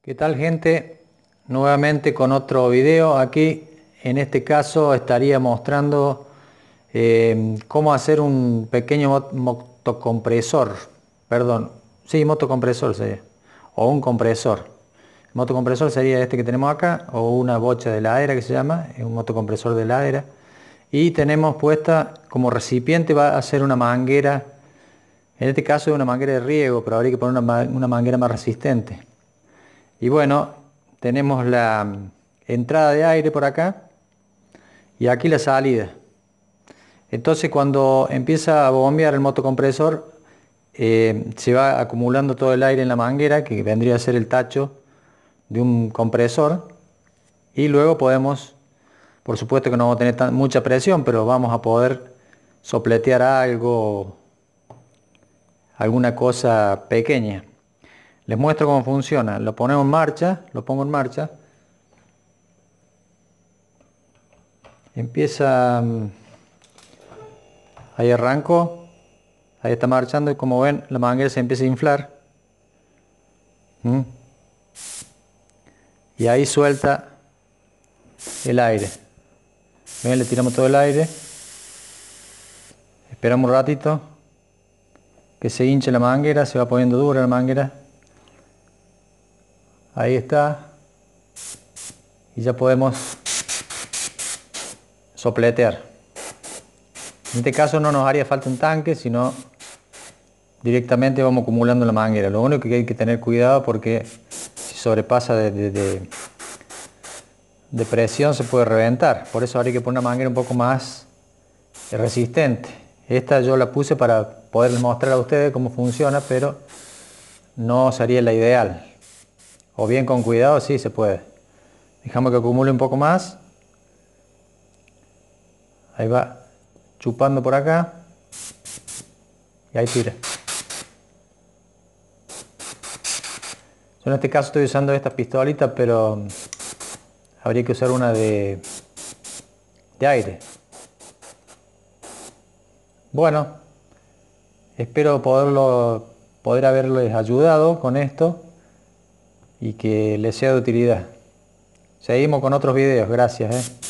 ¿Qué tal gente? Nuevamente con otro video. Aquí en este caso estaría mostrando em, cómo hacer un pequeño motocompresor. Perdón, sí, motocompresor sería. O un compresor. motocompresor sería este que tenemos acá o una bocha de ladera que se llama. Es un motocompresor de ladera. Y tenemos puesta como recipiente va a ser una manguera. En este caso es una manguera de riego, pero habría que poner una manguera más resistente. Y bueno, tenemos la mm, entrada de aire por acá y aquí la salida. Entonces cuando empieza a bombear el motocompresor, eh, se va acumulando todo el aire en la manguera, que vendría a ser el tacho de un compresor. Y luego podemos, por supuesto que no vamos a tener mucha presión, pero vamos a poder sopletear algo, alguna cosa pequeña. Les muestro cómo funciona. Lo ponemos en marcha, lo pongo en marcha. Empieza, mm, ahí arranco, ahí está marchando y como ven la manguera se empieza a inflar. Mm. Y ahí suelta el aire. Bien, le tiramos todo el aire. Esperamos un ratito que se hinche la manguera, se va poniendo dura la manguera. Ahí está. Y ya podemos sopletear. En este caso no nos haría falta un tanque, sino directamente vamos acumulando la manguera. Lo único que hay que tener cuidado porque si sobrepasa de, presión se puede reventar. Por eso habría que poner una manguera un poco más resistente. Esta yo la puse para poder mostrar a ustedes cómo funciona, pero no sería la ideal o bien con cuidado, sí se puede. Dejamos que acumule un poco más. Ahí va chupando por acá. Y ahí tira. Yo en este caso estoy usando esta pistolita, pero habría que usar una de, de aire. Bueno, espero poderlo, poder haberles ayudado con esto y que les sea de utilidad. Seguimos con otros videos, gracias. ¿eh?